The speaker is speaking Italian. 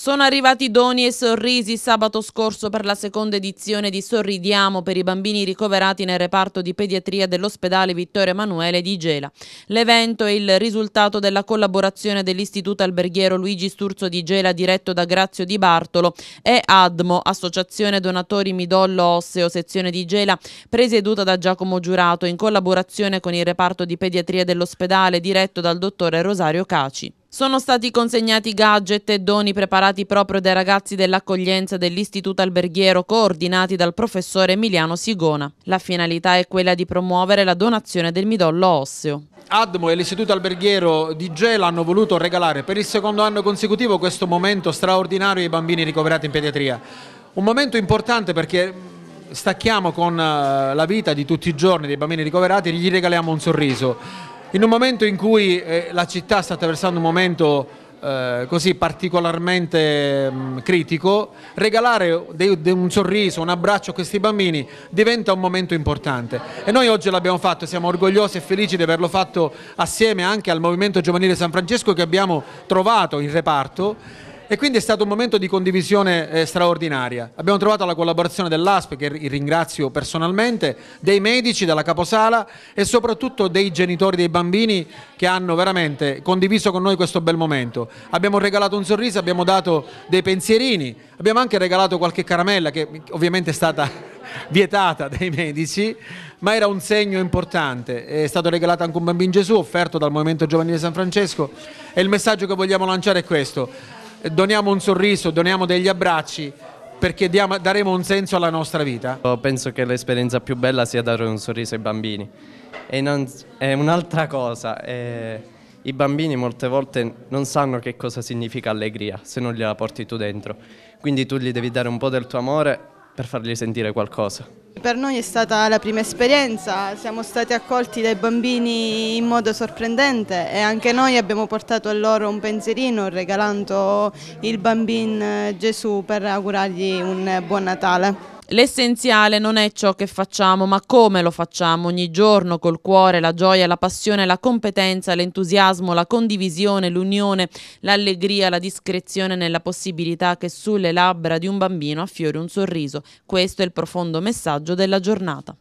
Sono arrivati doni e sorrisi sabato scorso per la seconda edizione di Sorridiamo per i bambini ricoverati nel reparto di pediatria dell'ospedale Vittorio Emanuele di Gela. L'evento è il risultato della collaborazione dell'Istituto Alberghiero Luigi Sturzo di Gela diretto da Grazio Di Bartolo e ADMO, Associazione Donatori Midollo Osseo Sezione di Gela, presieduta da Giacomo Giurato in collaborazione con il reparto di pediatria dell'ospedale diretto dal dottore Rosario Caci. Sono stati consegnati gadget e doni preparati proprio dai ragazzi dell'accoglienza dell'Istituto Alberghiero coordinati dal professore Emiliano Sigona. La finalità è quella di promuovere la donazione del midollo osseo. ADMO e l'Istituto Alberghiero di Gela hanno voluto regalare per il secondo anno consecutivo questo momento straordinario ai bambini ricoverati in pediatria. Un momento importante perché stacchiamo con eh, la vita di tutti i giorni dei bambini ricoverati e gli regaliamo un sorriso. In un momento in cui eh, la città sta attraversando un momento eh, così particolarmente mh, mm, critico, regalare de, de un sorriso, un abbraccio a questi bambini diventa un momento importante e noi oggi l'abbiamo fatto, siamo orgogliosi e felici di averlo fatto assieme anche al Movimento Giovanile San Francesco che abbiamo trovato in reparto e quindi è stato un momento di condivisione eh, straordinaria. Abbiamo trovato la collaborazione dell'ASP, che ringrazio personalmente, dei medici della Caposala e soprattutto dei genitori dei bambini che hanno veramente condiviso con noi questo bel momento. Abbiamo regalato un sorriso, abbiamo dato dei pensierini, abbiamo anche regalato qualche caramella che ovviamente è stata vietata dai medici, ma era un segno importante. È stato regalato anche un bambino Gesù offerto dal Movimento Giovanile San Francesco e il messaggio che vogliamo lanciare è questo doniamo un sorriso, doniamo degli abbracci perché diamo, daremo un senso alla nostra vita. Penso che l'esperienza più bella sia dare un sorriso ai bambini. E non, è un'altra cosa, è, i bambini molte volte non sanno che cosa significa allegria se non gliela porti tu dentro. Quindi tu gli devi dare un po' del tuo amore per fargli sentire qualcosa. Per noi è stata la prima esperienza, siamo stati accolti dai bambini in modo sorprendente e anche noi abbiamo portato a loro un pensierino regalando il bambino eh, Gesù per augurargli un buon Natale. L'essenziale non è ciò che facciamo, ma come lo facciamo ogni giorno col cuore, la gioia, la passione, la competenza, l'entusiasmo, la condivisione, l'unione, l'allegria, la discrezione nella possibilità che sulle labbra di un bambino affiori un sorriso. Questo è il profondo messaggio della giornata.